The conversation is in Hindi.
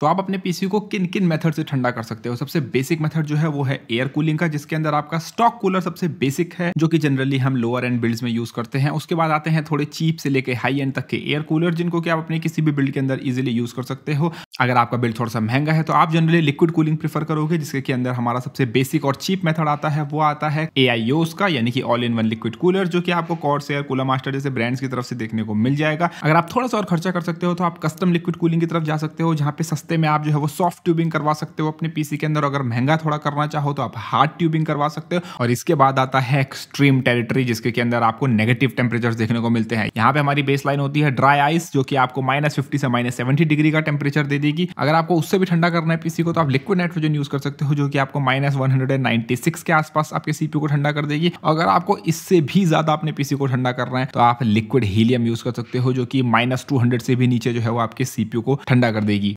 तो आप अपने पीसी को किन किन मेथड से ठंडा कर सकते हो सबसे बेसिक मेथड जो है वो है एयर कूलिंग का जिसके अंदर आपका स्टॉक कूलर सबसे बेसिक है जो कि जनरली हम लोअर एंड बिल्ड्स में यूज करते हैं उसके बाद आते हैं थोड़े चीप से लेके हाई एंड तक के एयर कूलर जिनको कि आप अपने किसी भी बिल्ड के अंदर इजिली यूज कर सकते हो अगर आपका बिल थोड़ा सा महंगा है तो आप जनरली लिक्विड कूलिंग प्रीफर करोगे जिसके के अंदर हमारा सबसे बेसिक और चीप मेथड आता है वो आता है ए का यानी कि all in one liquid cooler जो कि आपको कॉर्स एयर कूला मास्टर जैसे ब्रांड्स की तरफ से देखने को मिल जाएगा अगर आप थोड़ा सा और खर्चा कर सकते हो तो आप कस्टम लिक्विड कूलिंग की तरफ जा सकते हो जहाँ पे सस्ते में आप जो है वो सॉफ्ट ट्यूबिंग करवा सकते हो अपने पीसी के अंदर अगर महंगा थोड़ा करना चाहो तो आप हार्ड ट्यूबिंग करवा सकते हो और इसके बाद आता है एक्सट्रीम टेरिटरी जिसके के अंदर आपको नेगेटिव टेम्परेचर देखने को मिलते हैं यहाँ पे हमारी बेस होती है ड्राई आइस जो कि आपको माइनस से माइनस डिग्री का टेम्परेचर दे देगी अगर आपको उससे भी ठंडा करना है पीसी को तो आप लिक्विड नाइट्रोजन यूज कर सकते हो जो कि आपको माइनस के आसपास आपके सीपी को ठंडा कर देगी अगर आपको इससे भी ज्यादा अपने पीसी को ठंडा करना है तो आप लिक्विड हीलियम यूज कर सकते हो जो कि माइनस से भी नीचे जो है वो आपके सीपीयू को ठंडा कर देगी